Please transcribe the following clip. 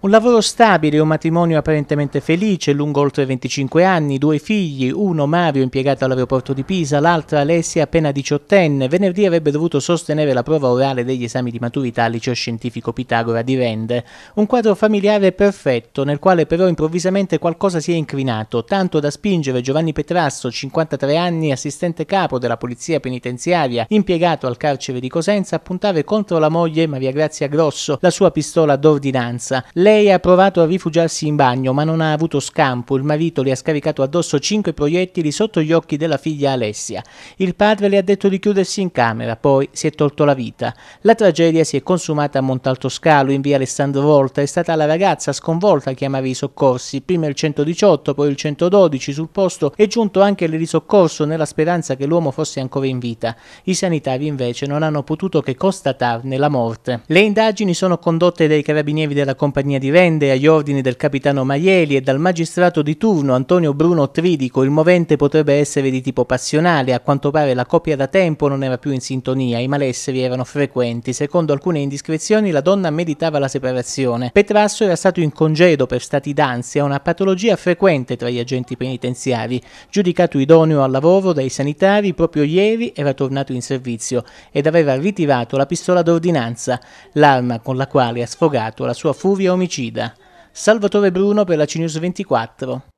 Un lavoro stabile, un matrimonio apparentemente felice, lungo oltre 25 anni, due figli, uno Mario impiegato all'aeroporto di Pisa, l'altra Alessia appena diciottenne. Venerdì avrebbe dovuto sostenere la prova orale degli esami di maturità al liceo scientifico Pitagora di Rende. Un quadro familiare perfetto, nel quale però improvvisamente qualcosa si è incrinato, tanto da spingere Giovanni Petrasso, 53 anni, assistente capo della polizia penitenziaria, impiegato al carcere di Cosenza, a puntare contro la moglie Maria Grazia Grosso la sua pistola d'ordinanza. Lei ha provato a rifugiarsi in bagno, ma non ha avuto scampo. Il marito le ha scaricato addosso cinque proiettili sotto gli occhi della figlia Alessia. Il padre le ha detto di chiudersi in camera, poi si è tolto la vita. La tragedia si è consumata a Montalto Scalo, in via Alessandro Volta. È stata la ragazza sconvolta a chiamare i soccorsi. Prima il 118, poi il 112. Sul posto è giunto anche il l'erisoccorso nella speranza che l'uomo fosse ancora in vita. I sanitari invece non hanno potuto che constatarne la morte. Le indagini sono condotte dai carabinieri della compagnia di rende agli ordini del capitano Maieli e dal magistrato di turno Antonio Bruno Tridico il movente potrebbe essere di tipo passionale, a quanto pare la coppia da tempo non era più in sintonia, i malesseri erano frequenti, secondo alcune indiscrezioni la donna meditava la separazione. Petrasso era stato in congedo per stati d'ansia, una patologia frequente tra gli agenti penitenziari, giudicato idoneo al lavoro dai sanitari proprio ieri era tornato in servizio ed aveva ritirato la pistola d'ordinanza, l'arma con la quale ha sfogato la sua furia omicida omicida. Salvatore Bruno per la CNews 24.